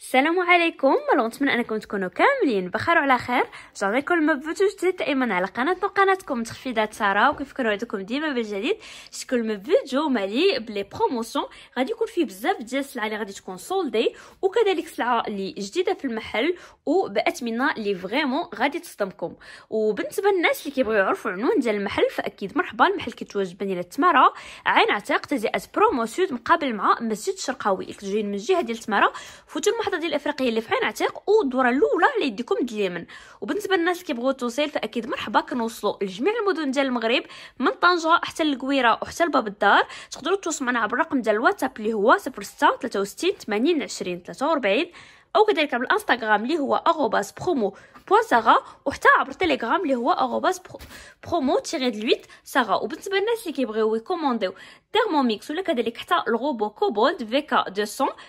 السلام عليكم نتمنى انكم تكونوا كاملين بخير وعلى خير ما مبثوث جديد دائما على قناتنا وقناتكم تخفيضات ساره وكيف كنوعدكم ديما بالجديد شكون ما فيديو مالي بلي بروموسيون غادي يكون فيه بزاف ديال السلعه اللي غادي تكون سولدي وكذلك سلعه اللي جديده في المحل وباتمنه اللي فريمون غادي تصدمكم وبالنسبه للناس اللي كيبغيو يعرفوا عنوان ديال المحل فاكيد مرحبا المحل كيتواجد بنيله التماره عين عتيق تجزئه بروموسيون مقابل مع مسجد الشرقاوي كتجي من الجهه ديال التماره فوتو الملاحظه ديال الافريقيه اللي في عين عتيق والدوره الاولى على يديكم من اليمن وبالنسبه للناس اللي كيبغيو التوصيل فاكيد مرحبا كنوصلوا لجميع المدن ديال المغرب من طنجه حتى للقويره وحتى لباب الدار تقدروا تتواصلوا معنا عبر الرقم ديال الواتساب اللي هو 06 63 80 20 43 او كذلك عبر الانستغرام اللي هو اغوباس برومو بوان ساغا وحتى عبر تيليجرام اللي هو اغوباس برومو تيغي دلويت ساغا وبالنسبه للناس اللي كيبغيو يكومونديو ثيرموميكس ولا كذلك حتى الغوبو كوبولد فيكا 200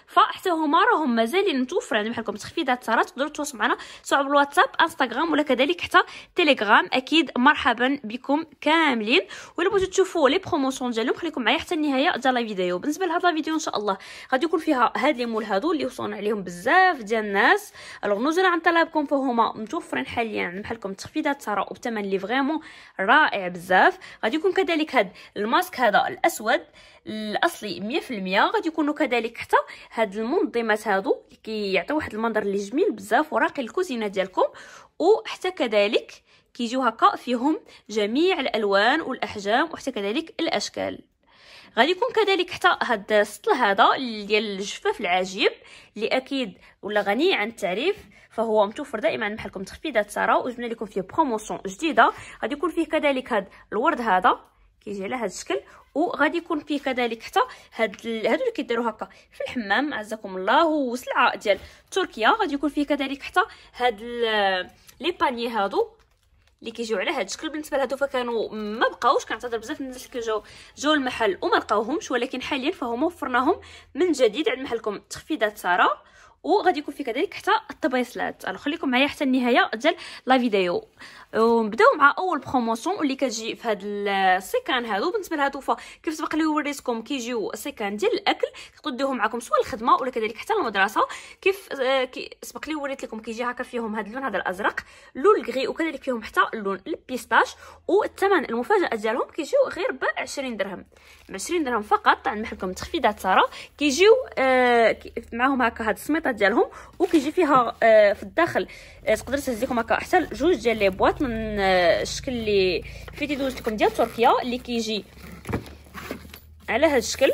فحتى هما راهم مازالين متوفرين بحالكم تخفيضات ترى تقدروا تواصلوا معنا سواء بالواتساب انستغرام ولا كذلك حتى تيليجرام اكيد مرحبا بكم كاملين ولا بغيتوا تشوفوا لي بروموسيون ديالهم خليكم معايا حتى النهايه ديال الفيديو بالنسبه لهاد الفيديو ان شاء الله غادي يكون فيها هاد لي مول هادو اللي وصلنا عليهم بزاف ديال الناس الوغ نوزل عن طلبكم فهما متوفرين حاليا بحالكم تخفيضات ترى وبثمن لي فريمون رائع بزاف غادي يكون كذلك هاد الماسك هذا الاسود الاسود الاصلي 100% غادي يكونوا كذلك حتى هاد المنظمات هادو اللي كيعطيو واحد المنظر اللي جميل بزاف وراقي الكوزينه ديالكم وحتى كذلك كيجيو هكا فيهم جميع الالوان والاحجام وحتى كذلك الاشكال غادي يكون كذلك حتى هاد السطل هذا ديال الجفاف العجيب اللي اكيد ولا غني عن التعريف فهو متوفر دائما بحالكم تخفيضات ساره وجبنا لكم فيه بروموسيون جديده غادي يكون فيه كذلك هاد الورد هذا كيجي على هذا الشكل وغادي يكون فيه كذلك حتى هاد هادو اللي كيديروا هكا في الحمام عزكم الله وسلعه ديال تركيا غادي يكون فيه كذلك حتى هاد لي باني هادو اللي كيجيو على هذا الشكل بالنسبه لهادو فكانوا ما بقاوش كنعتذر بزاف الناس اللي كيجيو جاو المحل وما لقاوهمش ولكن حاليا فهما وفرناهم من جديد عند محلكم تخفيضات ساره وغادي يكون في كذلك حتى التبريسلات انا خليكم معايا حتى النهايه ديال لا فيديو نبداو مع اول بروموسيون اللي كتجي في هذا السيكان هادو بالنسبه لهادو كيف سبق لي وريتكم كيجيو السيكان ديال الاكل كتديوهم معكم سواء الخدمه ولا كذلك حتى المدرسه كيف آه كي سبق لي وريت لكم كيجي هكا فيهم هذا اللون هذا الازرق لون الغري وكذلك فيهم حتى اللون البيستاش والثمن المفاجاه ديالهم كيجيو غير ب 20 درهم 20 درهم فقط عند محلكم تخفيضات ساره كيجيو آه معاهم هكا هاد السميطه ديالهم وكيجي فيها آه في الداخل آه تقدر تهز لكم هكا حتى جوج ديال لي بواط من آه الشكل اللي فيتي دوز لكم ديال تركيا اللي كيجي على هاد الشكل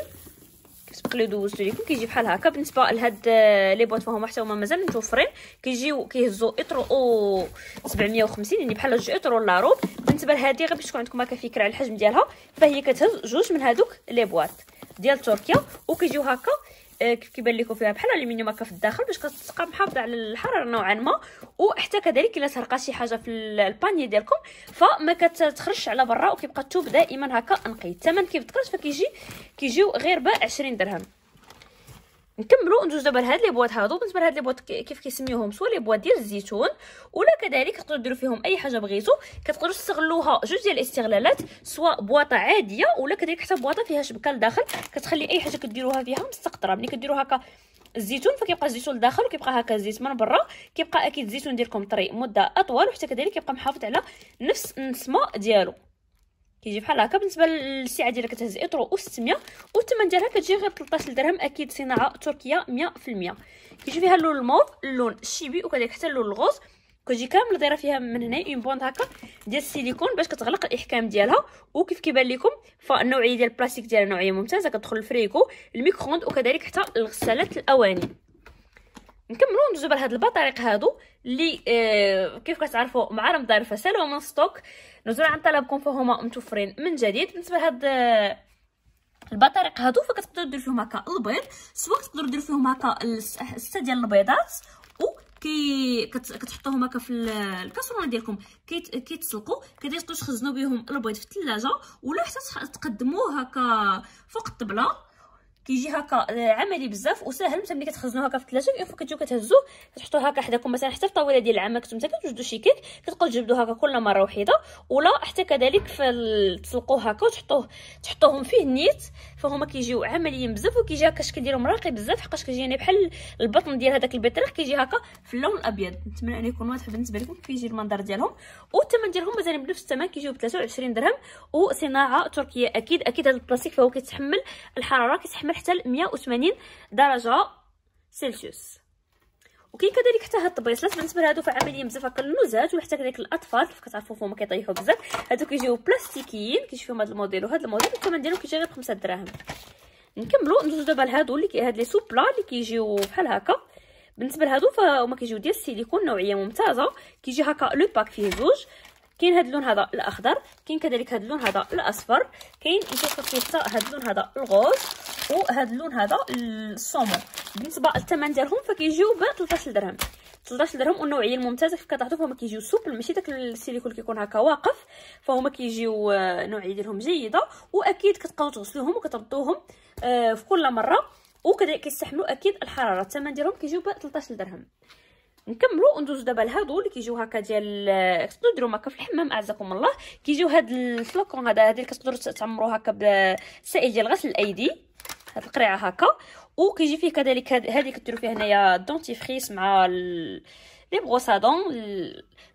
السبق اللي دوزتو ليكم كيجي بحال هكا بالنسبه لهاد آه، لي بواط فهم حتى هما مازال متوفرين كيجيو كيهزو اطر او 750 يعني بحال جوج اطر ولا روب بالنسبه لهادي غير باش تكون عندكم هكا فكره على الحجم ديالها فهي كتهز جوج من هادوك لي بواط ديال تركيا وكيجيو هكا آه، كيف كيبان لكم فيها بحال الالومنيوم هكا في الداخل باش كتبقى محافظه على الحراره نوعا ما وحتى كذلك الا سرقه شي حاجه في الباني ديالكم فما كتخرجش على برا وكيبقى الثوب دائما هكا نقي الثمن كيف ذكرت فكيجي كيجيو غير ب 20 درهم نكملو ندوز دابا لهاد لي بواط هادو بالنسبه لهاد لي بواط كيف كيسميوهم سوا لي بواط ديال الزيتون ولا كذلك تقدروا ديروا فيهم اي حاجه بغيتو كتقدروا تستغلوها جوج ديال الاستغلالات سواء بواطه عاديه ولا كذلك حتى بواطه فيها شبكه لداخل كتخلي اي حاجه كديروها فيها مستقطره ملي كديروا هكا الزيتون فكيبقى الزيتون لداخل وكيبقى هكا الزيت من برا كيبقى اكيد الزيتون ديالكم طري مده اطول وحتى كذلك كيبقى محافظ على نفس النسمه ديالو كيجي بحال هكا بالنسبه للسعه ديالها كتهز اطرو 600 والثمن ديالها كتجي غير 13 درهم اكيد صناعه تركيه 100% كيجي فيها اللون الموف اللون الشيبي وكذلك حتى اللون الغوص كتجي كامله دايره فيها من هنا اون بوند هكا ديال السيليكون باش كتغلق الاحكام ديالها وكيف كيبان لكم فالنوعيه ديال البلاستيك ديالها نوعيه ممتازه كتدخل الفريكو الميكرووند وكذلك حتى الغسالات الاواني نكملوا ندوزو على هاد البطاريق هادو اللي اه كيف كتعرفوا مع رمضان فسالوا من ستوك نزول عن طلبكم فهما متوفرين من جديد بالنسبه لهاد آه، البطاريق هادو فكتقدروا ديروا فيهم هكا البيض سواء تقدروا ديروا فيهم هكا سته ديال البيضات أو كي كتحطوهم هكا في الكاسرونه ديالكم كيتسلقوا كدير تخزنوا بهم البيض في الثلاجه ولا حتى تقدموه هكا فوق الطبله كيجي هكا آه، عملي بزاف وسهل مثلا ملي كتخزنوه هكا في الثلاجه اون فوا كتجيو كتهزوه كتحطوه هكا حداكم مثلا حتى في الطاوله ديال العمل كنتو مثلا كتوجدوا شي كيك كتبقاو تجبدوا هكا كل مره وحيده ولا حتى كذلك في تسلقوه هكا وتحطوه تحطوهم فيه نيت فهما كيجيو عمليين بزاف وكيجي هكا الشكل ديالهم راقي بزاف حقاش كيجيني يعني بحال البطن ديال هذاك البطريق كيجي هكا في اللون الابيض نتمنى ان يكون واضح بالنسبه لكم كيجي المنظر ديالهم والثمن ديالهم مازال بنفس الثمن كيجيو ب 23 درهم وصناعه تركيه اكيد اكيد هذا البلاستيك فهو كيتحمل الحراره كيتحمل حتى ل 180 درجه سلسيوس وكاين كذلك حتى هاد الطبيصلات بالنسبه لهادو فعاملين بزاف هكا النزهات وحتى كذلك الاطفال كيف كتعرفوا فهم كيطيحوا بزاف هادو كيجيو بلاستيكيين كيجي فيهم هاد الموديل وهاد الموديل الثمن ديالهم كيجي غير ب 5 دراهم نكملوا ندوزو دابا لهادو اللي هاد لي سوبلا اللي كيجيو بحال هكا بالنسبه لهادو فهما كيجيو ديال السيليكون نوعيه ممتازه كيجي هكا لو باك فيه زوج كاين هاد اللون هذا الاخضر كاين كذلك هاد اللون هذا الاصفر كاين نشوفوا فيه حتى هاد اللون هذا الغوز وهذا اللون هذا الصومون بالنسبه للثمن ديالهم فكيجيو ب 13 درهم 13 درهم والنوعيه الممتازه كيف كتعطوا فهم كيجيو سوبل ماشي داك السيليكون كيكون هكا واقف فهما كيجيو آه، نوعيه ديالهم جيده واكيد كتبقاو تغسلوهم وكتردوهم آه، في كل مره وكذلك كيستحملوا اكيد الحراره الثمن ديالهم كيجيو ب 13 درهم نكملوا ندوزو دابا لهادو اللي كيجيو هكا ديال آه، كتقدروا ديروا هكا في الحمام اعزكم الله كيجيو هاد الفلوكون هذا هذه اللي كتقدروا تعمروا هكا بسائل ديال غسل الايدي هاد القريعه هكا وكيجي فيه كذلك هذه كديروا فيه هنايا دونتيفريس مع ال... لي بغوسادون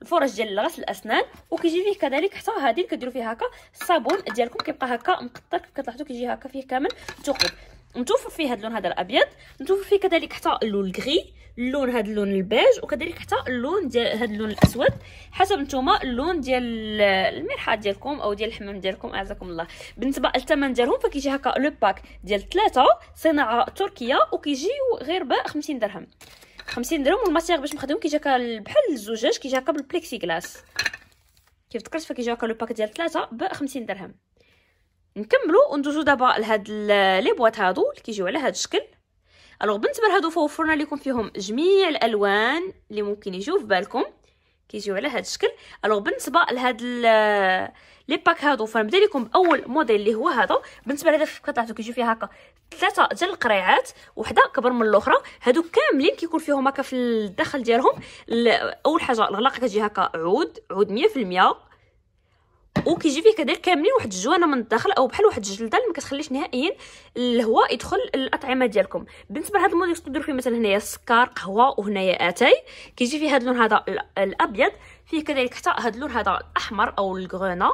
الفرش ديال غسل الاسنان وكيجي فيه كذلك حتى هذه اللي كديروا فيها هكا الصابون ديالكم كيبقى هكا مقطر كتلاحظوا كيجي هكا فيه كامل ثقوب نتوفر فيه هذا اللون هذا الابيض نتوفر فيه كذلك حتى اللون الكري اللون هذا اللون البيج وكذلك حتى اللون ديال هذا اللون الاسود حسب نتوما اللون ديال المرحاض ديالكم او ديال الحمام ديالكم اعزكم الله بالنسبه للثمن ديالهم فكيجي هكا لو باك ديال ثلاثه صناعه تركيه وكيجيو غير ب 50 درهم 50 درهم والماتيغ باش مخدوم كيجي هكا بحال الزجاج كيجي هكا بالبليكسي كلاس كيف ذكرت فكيجي هكا لو باك ديال ثلاثه ب 50 درهم نكملوا وندوزو دابا لهاد لي بواط هادو اللي كيجيو على هاد الشكل الوغ بنتبر هادو فوفرنا لكم فيهم جميع الالوان اللي ممكن يجيو في بالكم كيجيو على هاد الشكل الوغ بالنسبه لهاد لي باك هادو فنبدا لكم باول موديل اللي هو هذا بالنسبه لهذا كطلعتو تاعتو كيجيو فيها هكا ثلاثه ديال القريعات وحده كبر من الاخرى هادو كاملين كيكون فيهم هكا في الداخل ديالهم اول حاجه الغلاقه كتجي هكا عود عود 100% وكيجي فيه كذلك كاملين واحد الجوانه من الداخل او بحال واحد الجلده اللي ما كتخليش نهائيا الهواء يدخل الاطعمه ديالكم بالنسبه لهذا الموديل تقدروا ديروا فيه مثلا هنايا السكر قهوه وهنايا اتاي كيجي فيه هذا اللون هذا الابيض فيه كذلك حتى هذا اللون هذا الاحمر او الغرنا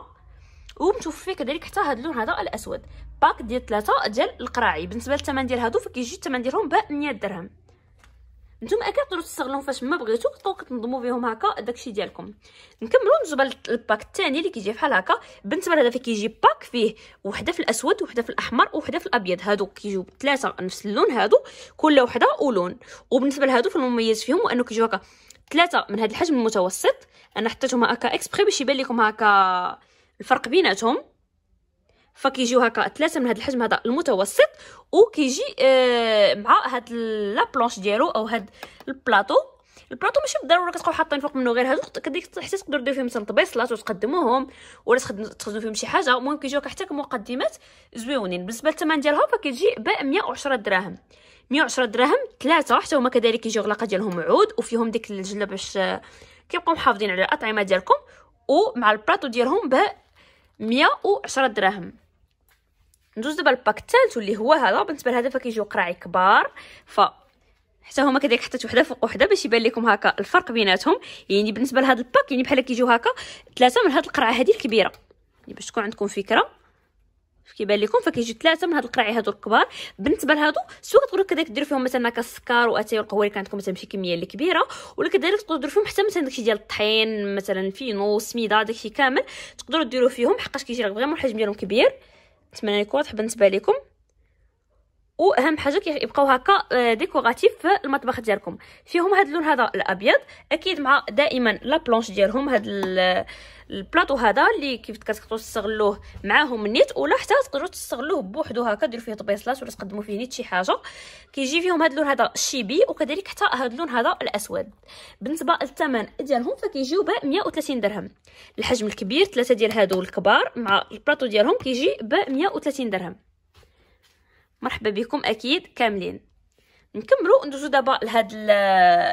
ومتوفر فيه كذلك حتى هذا اللون هذا الاسود باك ديال ثلاثه ديال القراعي بالنسبه للثمن ديال هادو فكيجي الثمن ديالهم ب 100 درهم نتوما كتقدروا تستغلوهم فاش ما بغيتو دونك تنظموا فيهم هكا داكشي ديالكم نكملوا نجبل الباك الثاني اللي كيجي بحال هكا بالنسبه لهذا فين كيجي باك فيه وحده في الاسود وحده في الاحمر وحده في الابيض هادو كيجيو ثلاثه نفس اللون هادو كل وحده ولون وبالنسبه لهادو فالمميز فيهم انه كيجيو هكا ثلاثه من هذا الحجم المتوسط انا حطيتهم هكا اكسبري باش يبان لكم هكا الفرق بيناتهم فكيجيو هكا ثلاثه من هذا الحجم هذا المتوسط وكيجي آه مع هذا لا ديالو او هذا البلاطو البلاطو ماشي بالضروره كتبقاو حاطين فوق منه غير هادو كديك حتى تقدروا ديروا فيهم سلطبي وتقدموهم ولا تخدموا فيهم شي حاجه المهم كيجيوك حتى كمقدمات زويونين بالنسبه للثمن ديالها فكيجي ب 110 دراهم 110 دراهم ثلاثه حتى هما كذلك كيجيو غلاقه ديالهم عود وفيهم ديك الجله باش آه، كيبقاو محافظين على الاطعمه ديالكم ومع البلاطو ديالهم ب 110 دراهم ندوز دابا الباك الثالث واللي هو هذا بالنسبه لهذا فكيجيو قراعي كبار ف حتى هما كذلك حطيت وحده فوق وحده باش يبان لكم هكا الفرق بيناتهم يعني بالنسبه لهذا الباك يعني بحال كيجيو هكا ثلاثه من هذه القرعه هذه الكبيره يعني باش تكون عندكم فكره كيبان لكم فكيجي ثلاثه من هاد القراعي هادو الكبار بالنسبه لهادو سواء تقدروا كذلك ديروا فيهم مثلا هكا السكر واتاي والقهوه اللي كانتكم عندكم مثلا شي كميه اللي كبيره ولا كذلك تقدروا ديروا فيهم حتى مثلا داكشي ديال الطحين مثلا فينو سميده داكشي كامل تقدروا ديروا فيهم حقاش كيجي غير الحجم ديالهم كبير نتمنى يكون واضح بالنسبه لكم واهم حاجه كيبقاو هكا آه، ديكوراتيف في المطبخ ديالكم فيهم هاد اللون هذا الابيض اكيد مع دائما لا بلونش ديالهم هاد البلاطو هذا اللي كيف كتقدروا تستغلوه معاهم النيت ولا حتى تقدروا تستغلوه بوحدو هكا ديروا فيه طبيصلات ولا تقدموا فيه نيت شي حاجه كيجي فيهم هذا اللون هذا الشيبي وكذلك حتى هذا اللون هذا الاسود بالنسبه للثمن ديالهم فكيجيو ب 130 درهم الحجم الكبير ثلاثه ديال هادو الكبار مع البلاطو ديالهم كيجي ب 130 درهم مرحبا بكم اكيد كاملين نكملوا ندوزو دابا لهاد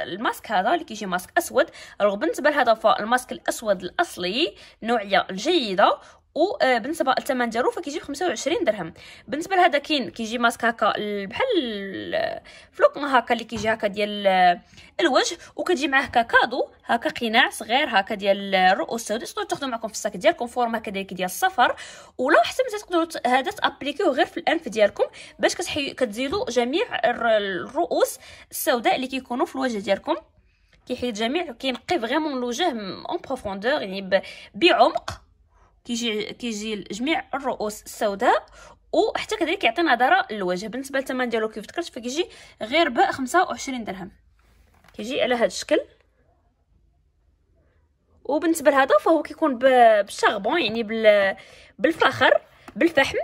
الماسك هذا اللي كيجي ماسك اسود رغم بالنسبه لهذا الماسك الاسود الاصلي نوعيه جيده وبالنسبه آه، للثمن ديالو فكيجي 25 درهم بالنسبه لهذا كاين كيجي ماسك هكا بحال فلوك هكا اللي كيجي هكا ديال آه، الوجه وكتجي معاه كادو هكا قناع صغير هكا ديال الرؤوس السوداء تقدروا تاخذوا معكم في الساك ديالكم فورما هكا ديال السفر ولا حتى تقدروا هذا تابليكيوه غير في الانف ديالكم باش كتحي كتزيدوا جميع الرؤوس السوداء اللي كيكونوا في الوجه ديالكم كيحيد جميع كينقي فريمون الوجه اون بروفوندور يعني بعمق كيجي كيجي جميع الرؤوس السوداء وحتى كذلك كيعطي نظره للوجه بالنسبه للثمن ديالو كيف ذكرت فكيجي غير ب 25 درهم كيجي على هذا الشكل وبالنسبه لهذا فهو كيكون بالشغبون يعني بالفخر بالفحم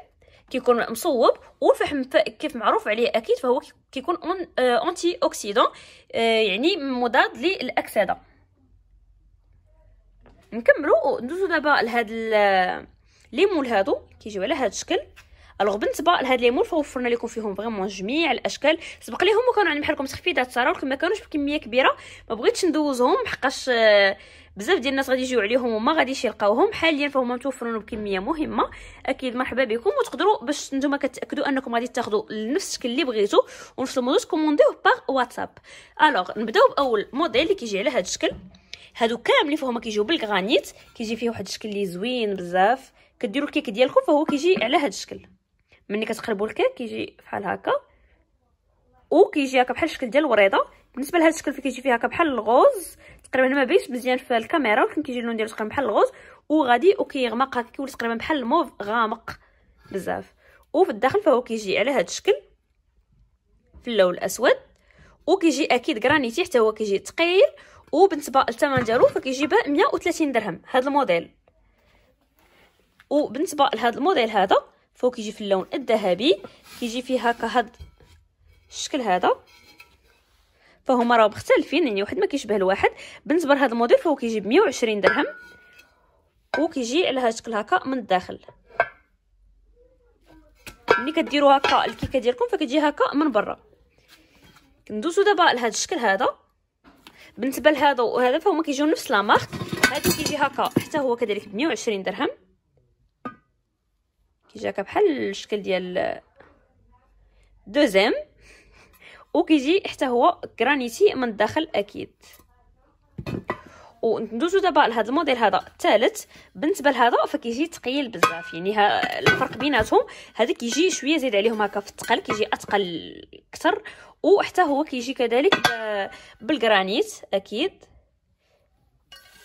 كيكون مصوب والفحم كيف معروف عليه اكيد فهو كيكون اونتي اوكسيدون آه، آه، يعني مضاد للاكسده نكملوا وندوزو دابا لهاد الليمون هادو كيجيو على هاد الشكل الوغ بالنسبه لهاد ليمون فوفرنا لكم فيهم فريمون جميع الاشكال سبق ليهم وكانوا عندي بحالكم تخفيضات صراو ما كانوش بكميه كبيره ما بغيتش ندوزهم حقاش آه، بزاف ديال الناس غادي يجيو عليهم وما غاديش يلقاوهم حاليا فهما متوفرون بكميه مهمه اكيد مرحبا بكم وتقدروا باش نتوما كتاكدوا انكم غادي تاخذوا نفس الشكل اللي بغيتو ونفس الموديل كومونديوه باغ واتساب الوغ نبداو باول موديل اللي كيجي على هذا الشكل هادو كاملين فهما كيجيو بالغرانيت كيجي فيه واحد الشكل اللي زوين بزاف كديروا الكيك ديالكم فهو كيجي على هاد الشكل ملي كتقلبوا الكيك كيجي بحال هكا وكيجي هكا بحال الشكل ديال الوريضه بالنسبه لهذا الشكل فيه كيجي فيه هكا بحال الغوز تقريبا ما بيش مزيان في الكاميرا ولكن كيجي اللون ديالو تقريبا بحال الغوز وغادي وكيغمق هكا كيولي تقريبا بحال الموف غامق بزاف وفي الداخل فهو كيجي على هذا الشكل في اللون الاسود وكيجي اكيد غرانيتي حتى هو كيجي ثقيل وبالنسبه للثمن ديالو فكيجي باع 130 درهم هذا الموديل وبالنسبه لهذا الموديل هذا فوق كيجي في اللون الذهبي كيجي فيه هكا هاد الشكل هذا فهما راه مختلفين يعني واحد ما كيشبه الواحد بالنسبه لهذا الموديل فهو كيجي ب 120 درهم وكيجي على هذا الشكل هكا من الداخل ملي كديروا هكا الكيكه ديالكم فكتجي هكا من برا ندوزو دابا لهذا الشكل هذا بالنسبه لهذا وهذا فهما كيجيو نفس لا مارك هذا كيجي هكا حتى هو كذلك ب 120 درهم كيجي هكا بحال الشكل ديال دوزيم وكيجي حتى هو كرانيتي من الداخل اكيد وندوزو دابا لهاد الموديل هذا الثالث بالنسبه لهذا فكيجي ثقيل بزاف يعني ها الفرق بيناتهم هذا كيجي شويه زيد عليهم هكا في الثقل كيجي اثقل اكثر وحتى هو كيجي كذلك بالجرانيت اكيد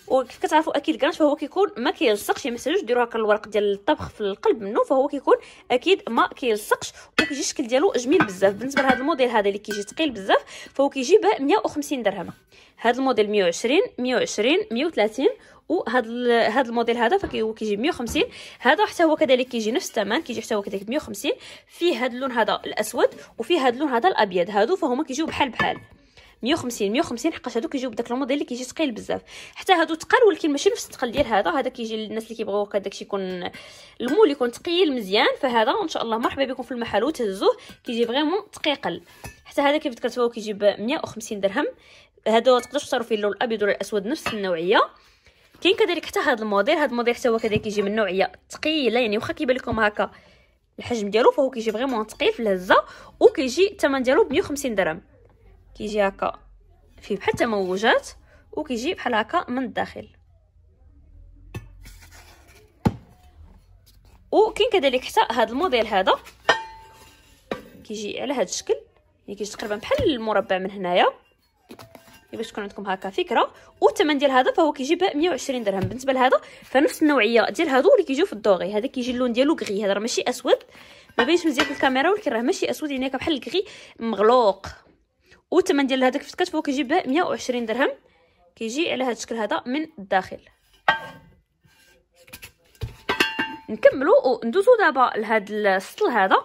وكيف كتعرفوا اكيد كرانش فهو كيكون ما كيلصقش يعني ما تحتاجوش ديروا هكا الورق ديال الطبخ في القلب منه فهو كيكون اكيد ما كيلصقش وكيجي الشكل ديالو جميل بزاف بالنسبه لهذا الموديل هذا اللي كيجي ثقيل بزاف فهو كيجي ب 150 درهم هذا الموديل 120 120 130 وهذا هذا الموديل هذا كيجي 150 هذا حتى هو كذلك كيجي نفس الثمن كيجي حتى هو كذلك 150 فيه هذا اللون هذا الاسود وفيه هذا اللون هذا الابيض هادو فهما كيجيو بحال بحال 150 150 حقاش هادو كيجيو بداك الموديل اللي كيجي ثقيل بزاف حتى هادو ثقال ولكن ماشي نفس الثقل ديال هذا هذا كيجي للناس اللي كيبغيو هكا داكشي يكون المول يكون ثقيل مزيان فهذا ان شاء الله مرحبا بكم في المحل وتهزوه كيجي فريمون ثقيقل حتى هذا كيف ذكرت هو كيجي ب 150 درهم هادو تقدروا تشتروا فيه اللون الابيض ولا الاسود نفس النوعيه كاين كذلك حتى هذا الموديل هذا الموديل حتى هو كذلك كيجي من نوعيه ثقيله يعني واخا كيبان لكم هكا الحجم ديالو فهو كيجي فريمون ثقيل في الهزه وكيجي الثمن ديالو ب 150 درهم كيجي هكا فيه بحال التموجات وكيجي بحال هكا من الداخل وكاين كذلك حتى هذا الموديل هذا كيجي على هذا الشكل يعني كيجي تقريبا بحال المربع من هنايا يعني باش تكون عندكم هكا فكره والثمن ديال هذا فهو كيجي ب 120 درهم بالنسبه لهذا فنفس النوعيه ديال هادو اللي كيجيو في الدوغي هذا كيجي اللون ديالو غري هذا راه ماشي اسود ما باينش مزيان في الكاميرا ولكن راه ماشي اسود يعني بحال الكغي مغلوق والثمن ديال هذاك فاش فهو كيجي ب 120 درهم كيجي على هذا الشكل هذا من الداخل نكملوا وندوزوا دابا لهاد السطل هذا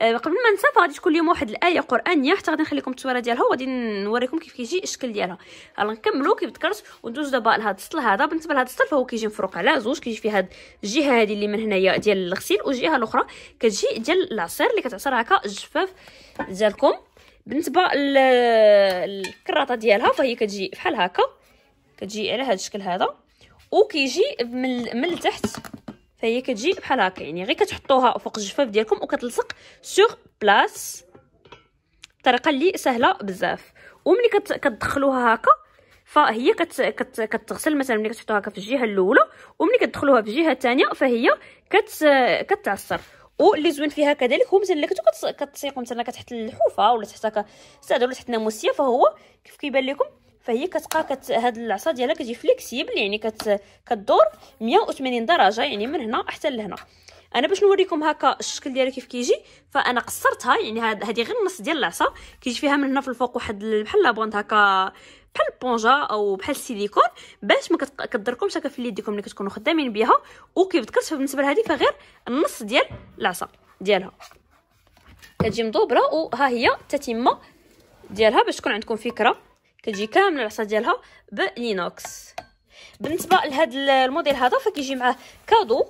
أه قبل ما ننسى فغادي تكون اليوم واحد الايه قرانيه حتى غادي نخليكم التصويره ديالها وغادي نوريكم كيف كيجي الشكل ديالها يلا نكملوا كيف ذكرت وندوز دابا لهاد السطل هذا بالنسبه لهاد السطل فهو كيجي مفروق على زوج كيجي في هاد الجهه هذه اللي من هنايا ديال الغسيل والجهه الاخرى كتجي ديال العصير اللي كتعصر هكا الجفاف ديالكم بالنسبه للكراطه ديالها فهي كتجي بحال هكا كتجي على هذا الشكل هذا وكيجي من من التحت فهي كتجي بحال هكا يعني غير كتحطوها فوق الجفاف ديالكم وكتلصق سور بلاص بطريقه اللي سهله بزاف وملي كت... كتدخلوها هكا فهي كت... كت... كتغسل مثلا ملي كتحطوها هكا في الجهه الاولى وملي كتدخلوها في الجهه الثانيه فهي كت... كتعصر واللي زوين فيها كذلك هو مثلا الا كنتو كتسيقو مثلا كتحت الحوفه ولا تحت ساده ولا تحت الناموسيه فهو كيف كيبان لكم فهي كتبقى كت هاد العصا ديالها كتجي فليكسيبل يعني كت كدور 180 درجه يعني من هنا حتى لهنا انا باش نوريكم هكا الشكل ديالها كيف كيجي فانا قصرتها يعني هذه غير النص ديال العصا كيجي فيها من هنا في الفوق واحد بحال لابونت هكا بحال البونجا او بحال السيليكون باش ما كتضركمش هكا في يديكم اللي كتكونوا خدامين بها وكيف ذكرت بالنسبه لهذه فغير النص ديال العصا ديالها كتجي مضوبره وها هي التتمه ديالها باش تكون عندكم فكره كتجي كامله العصا ديالها بلينوكس بالنسبه لهذا الموديل هذا فكيجي معاه كادو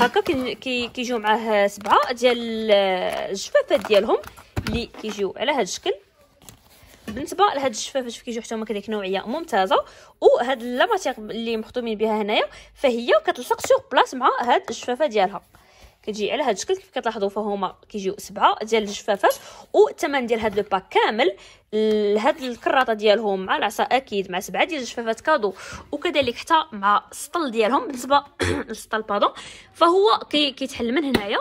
هكا كيجيو معاه سبعه ديال الجفافات ديالهم اللي كيجيو على هذا الشكل بالنسبه لهاد الشفافه شوف كيجيو حتى هما كديك نوعيه ممتازه وهاد اللاماتيغ اللي مخدومين بها هنايا فهي كتلصق سور بلاص مع هاد الشفافه ديالها كتجي على هاد الشكل كيف كتلاحظوا فهما كيجيو سبعه ديال الجفافات والثمن ديال هاد الباك كامل لهاد الكراطه ديالهم مع العصا اكيد مع سبعه ديال الجفافات كادو وكذلك حتى مع السطل ديالهم بالنسبه للسطل بادون فهو كي كيتحل من هنايا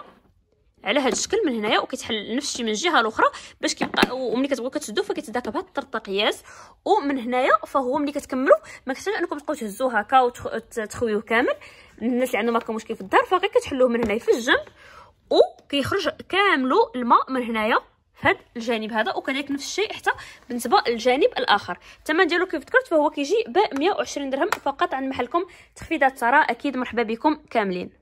على هذا الشكل من هنايا وكيتحل نفس الشيء من الجهه الاخرى باش كيبقى وملي كتبغيو كتسدو فكيتذاك بهاد الطرطقياس ومن هنايا فهو ملي كتكملوا ما كتحتاجش انكم تبقاو تهزوه هكا وتخويوه كامل الناس اللي عندهم هكا مشكل في الدار فغير كتحلوه من هنايا في الجنب وكيخرج كاملو الماء من هنايا هاد الجانب هذا وكذلك نفس الشيء حتى بالنسبه للجانب الاخر الثمن ديالو كيف ذكرت فهو كيجي ب 120 درهم فقط عند محلكم تخفيضات ترى اكيد مرحبا بكم كاملين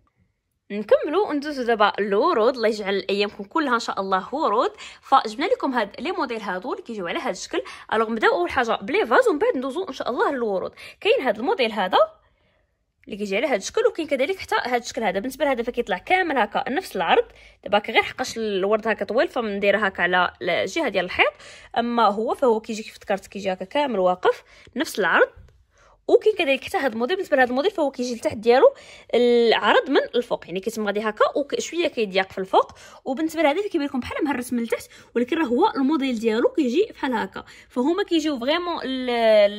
نكملوا وندوزو دابا الورود الله يجعل ايامكم كلها ان شاء الله ورود فجبنا لكم هاد لي موديل هادو اللي كيجيو على هاد الشكل الوغ نبداو اول حاجه بلي فاز ومن بعد ندوزو ان شاء الله للورود كاين هاد الموديل هذا اللي كيجي على هاد الشكل وكاين كذلك حتى هاد الشكل هذا بالنسبه لهذا فكيطلع كامل هكا نفس العرض دابا غير حقاش الورد هكا طويل فمنديرها هكا على الجهه ديال الحيط اما هو فهو كيجي كيف ذكرت كيجي هكا كامل واقف نفس العرض وكي كذلك حتى هذا الموديل بالنسبه لهذا الموديل فهو كيجي لتحت ديالو العرض من الفوق يعني كيتم غادي هكا وشويه كيضيق في الفوق وبالنسبه لهذا كيبان لكم بحال مهرس من التحت ولكن راه هو الموديل ديالو كيجي بحال هكا فهما كيجيو فريمون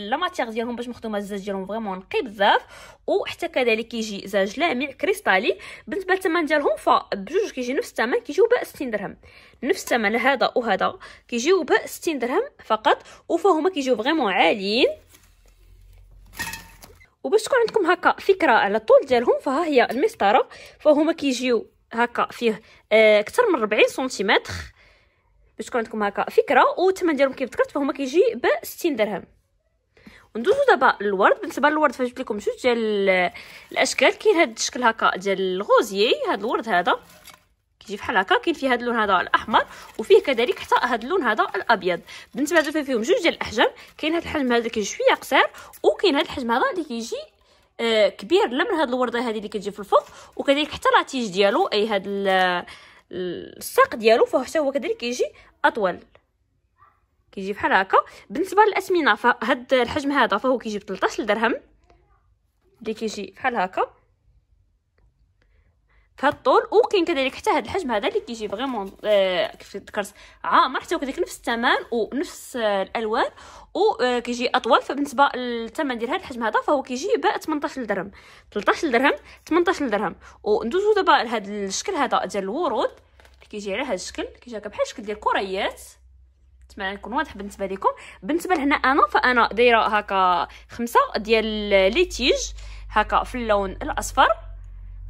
لا ماتيغ ديالهم باش مخدومه الزاج ديالهم فريمون نقي بزاف وحتى كذلك كيجي زاج لامع كريستالي بالنسبه للثمن ديالهم فبجوج كيجي نفس الثمن كيجيو ب 60 درهم نفس الثمن هذا وهذا كيجيو ب 60 درهم فقط وفهما كيجيو فريمون عاليين وباش تكون عندكم هكا فكره على الطول ديالهم فها هي المسطره فهما كيجيو هكا فيه آه، اكثر من 40 سنتيمتر باش تكون عندكم هكا فكره والثمن ديالهم كيف ذكرت فهما كيجي ب 60 درهم ندوزو دابا للورد بالنسبه للورد فجبت لكم جوج ديال آه، الاشكال كاين هذا الشكل هكا ديال الغوزيي هذا الورد هذا كيجي بحال هكا كاين فيه هذا اللون هذا الاحمر وفيه كذلك حتى هذا اللون هذا الابيض بالنسبه هذا فيهم جوج ديال الاحجام كاين هذا الحجم هذا كيجي شويه قصير وكاين هذا الحجم هذا اللي كيجي آه كبير لا من هذه الورده هذه اللي كتجي في الفوق وكذلك حتى لاتيج ديالو اي هذا الساق ديالو فهو حتى هو كذلك كيجي اطول كيجي بحال هكا بالنسبه للاسمنه فهاد الحجم هذا فهو كيجي ب 13 درهم اللي كيجي بحال هكا بهذا الطول وكاين كذلك حتى هذا الحجم هذا اللي كيجي فريمون آه كيف ذكرت عامر حتى كذلك نفس الثمن ونفس آه، الالوان وكيجي آه، اطول فبالنسبه للثمن ديال هذا الحجم هذا فهو كيجي ب 18 درهم 13 درهم 18 درهم وندوزو دابا لهذا الشكل هذا ديال الورود اللي كيجي على هذا الشكل كيجي هكا بحال الشكل ديال الكريات نتمنى يكون واضح بالنسبه لكم بالنسبه لهنا انا فانا دايره هكا خمسه ديال ليتيج هكا في اللون الاصفر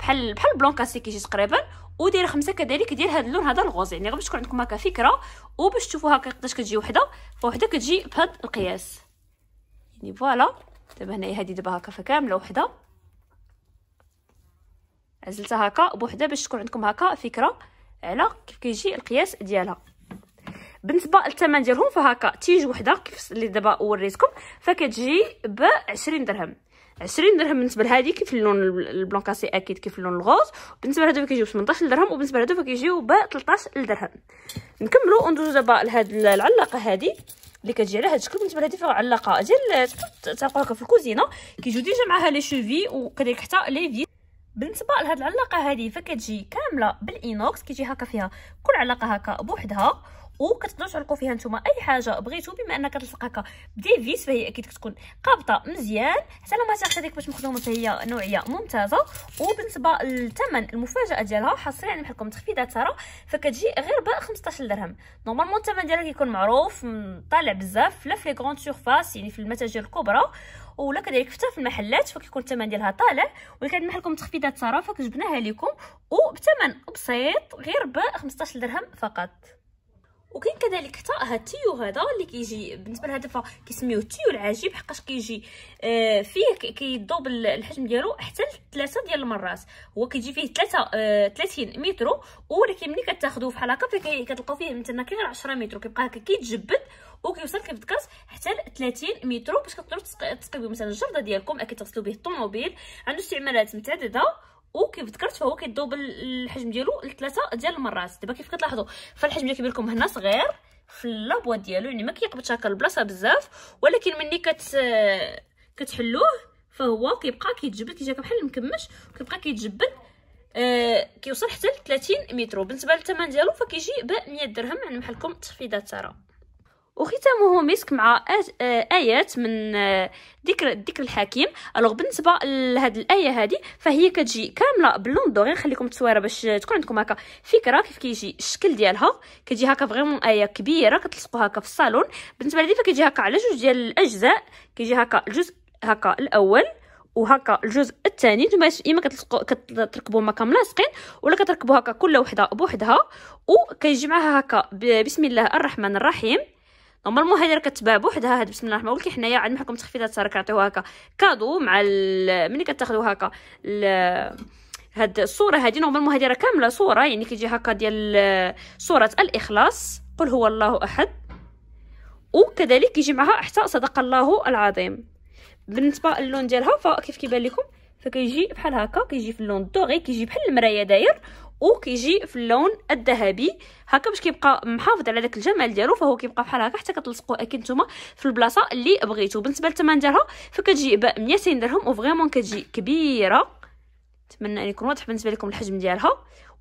بحال بحال بلون كاسي كيجي تقريبا ودير خمسه كذلك ديال هذا اللون هذا الغوز يعني غير باش تكون عندكم هكا فكره وباش تشوفوا هكا قداش كتجي وحده فوحده كتجي بهذا القياس يعني فوالا دابا هنايا هادي دابا هكا فكامله وحده عزلتها هكا بوحده باش تكون عندكم هكا فكره على كيف كيجي القياس ديالها بالنسبه للثمن ديالهم فهكا تيج وحده كيف اللي دابا وريتكم فكتجي بعشرين درهم عشرين درهم بالنسبه لهادي كيف اللون البلونكاسي اكيد كيف اللون الغوز بالنسبه لهادو كيجيو 18 درهم وبالنسبه لهادو كيجيو ب 13 درهم نكملوا وندوزو دابا لهاد العلاقه هادي اللي كتجي على هذا الشكل بالنسبه لهادي فيها علاقه ديال تلقاوها في الكوزينه كيجيو ديجا معاها لي شوفي وكذلك حتى لي في بالنسبه لهاد العلاقه هذه فكتجي كامله بالاينوكس كيجي هكا فيها كل علاقه هكا بوحدها وكتقدروا تعلقوا فيها نتوما اي حاجه بغيتو بما انك كتلصق هكا بدي فيس فهي اكيد كتكون قابطه مزيان حتى لو ما هذيك باش مخدومه هي نوعيه ممتازه وبالنسبه للثمن المفاجاه ديالها حصريا نمحل يعني لكم تخفيضات ترى فكتجي غير ب 15 درهم نورمالمون الثمن ديالها كيكون معروف طالع بزاف لا في لي غروند سيرفاس يعني في المتاجر الكبرى ولا كذلك حتى في المحلات فكيكون الثمن ديالها طالع ولكن نمحل لكم تخفيضات ترى فكجبناها لكم وبثمن بسيط غير ب 15 درهم فقط وكاين كذلك حتى هاد التيو هذا اللي كيجي بالنسبه لهذا كيسميوه التيو العجيب حقاش كيجي آه فيه كيضوب الحجم ديالو حتى لثلاثه ديال المرات هو كيجي فيه 3 آه 30 متر ولكن ملي كتاخذوه بحال هكا كتلقاو فيه مثلا كي غير 10 متر كيبقى هكا كيتجبد وكيوصل كيبتكاس حتى ل 30 متر باش كتقدروا تسقيو مثلا الجرده ديالكم كتغسلوا به الطوموبيل عنده استعمالات متعدده وكيف ذكرت فهو كيدوب الحجم ديالو لثلاثه ديال المرات دابا كيف كتلاحظوا فالحجم ديال كيبان لكم هنا صغير في اللابوا ديالو يعني ما كيقبضش هكا البلاصه بزاف ولكن ملي كت كتحلوه فهو كيبقى كيتجبد كيجي بحال المكمش كيبقى كيتجبد آه كيوصل حتى ل 30 متر بالنسبه للثمن ديالو فكيجي ب 100 درهم عند يعني محلكم تخفيضات ترى وختامه مسك مع آه، ايات من آه، ذكر ذكر الحكيم الوغ بالنسبه لهاد الايه هذه فهي كتجي كامله باللون دو غير نخليكم التصويره باش تكون عندكم هكا فكره كيف كيجي الشكل ديالها كتجي هكا فريمون ايه كبيره كتلصقوا هكا في الصالون بالنسبه لهذه فكتجي هكا على جوج ديال الاجزاء كيجي هكا الجزء هكا الاول وهكا الجزء الثاني نتوما اما كتلصقوا كتركبوا هما لاصقين ولا كتركبوا هكا كل وحده بوحدها وكيجي معها هكا بسم الله الرحمن الرحيم نورمالمون هذه راه كتباع بوحدها هاد بسم الله الرحمن الرحيم حنايا عاد معكم تخفيضات راه كنعطيوها هكا كادو مع ملي كتاخذوا هكا هاد الصوره هادي نورمالمون هادي راه كامله صوره يعني كيجي هكا ديال صوره الاخلاص قل هو الله احد وكذلك يجي معها حتى صدق الله العظيم بالنسبه للون ديالها فكيف كيبان لكم فكيجي بحال هكا كيجي في اللون الدوغي كيجي بحال المرايه داير وكيجي في اللون الذهبي هكا باش كيبقى محافظ على داك الجمال ديالو فهو كيبقى بحال هكا حتى كتلصقوا اكيد نتوما في البلاصه اللي بغيتو بالنسبه للثمن ديالها فكتجي ب 200 درهم وفريمون كتجي كبيره نتمنى ان يكون واضح بالنسبه لكم الحجم ديالها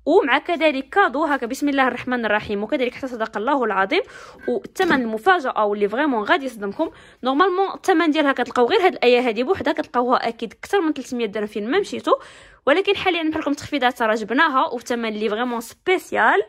ومع كذلك كادو هكا بسم الله الرحمن الرحيم وكذلك حتى صدق الله العظيم والثمن المفاجاه واللي فريمون غادي يصدمكم نورمالمون الثمن ديالها كتلقاو غير هاد الايه هادي بوحدها كتلقاوها اكيد اكثر من 300 درهم فين ما مشيتو ولكن حاليا بحال لكم تخفيضات راه جبناها وبثمن اللي فريمون سبيسيال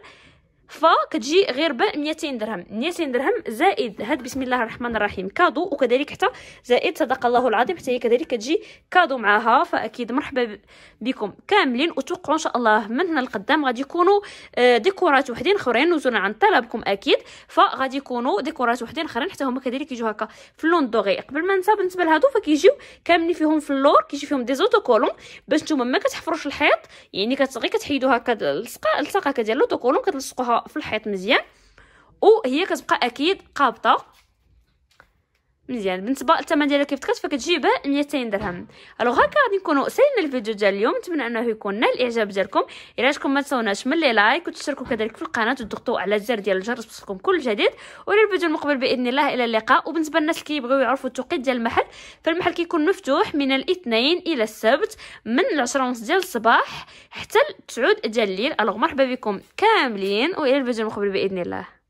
فكتجي غير ب 200 درهم 200 درهم زائد هاد بسم الله الرحمن الرحيم كادو وكذلك حتى زائد صدق الله العظيم حتى هي كذلك كتجي كادو معاها فاكيد مرحبا بكم كاملين وتوقعوا ان شاء الله من هنا لقدام غادي يكونوا آه، ديكورات وحدين اخرين نزولا عن طلبكم اكيد فغادي يكونوا ديكورات وحدين اخرين حتى هما كذلك كيجيو هكا في اللون دوغي قبل ما ننسى بالنسبه لهادو فكيجيو كاملين فيهم في اللور كيجي فيهم دي زوتوكولون باش نتوما ما كتحفروش الحيط يعني كتغي كتحيدوا هكا الصقه الصقه ديال لوتوكولون كتلصقوها في الحيط مزيان وهي كتبقى اكيد قابطه مزيان بالنسبه للثمن ديالها كيف تكات فكتجيب 200 درهم الوغ هكا غادي نكونوا سالينا الفيديو ديال اليوم نتمنى انه يكون نال الاعجاب ديالكم الا عجبكم ما تنساوناش من لي لايك وتشتركوا كذلك في القناه وتضغطوا على الزر ديال الجرس باش كل جديد والى الفيديو المقبل باذن الله الى اللقاء وبالنسبه للناس اللي كيبغيو يعرفوا التوقيت ديال المحل فالمحل كيكون مفتوح من الاثنين الى السبت من العشرة ونص ديال الصباح حتى 9 ديال الليل الوغ مرحبا بكم كاملين والى الفيديو المقبل باذن الله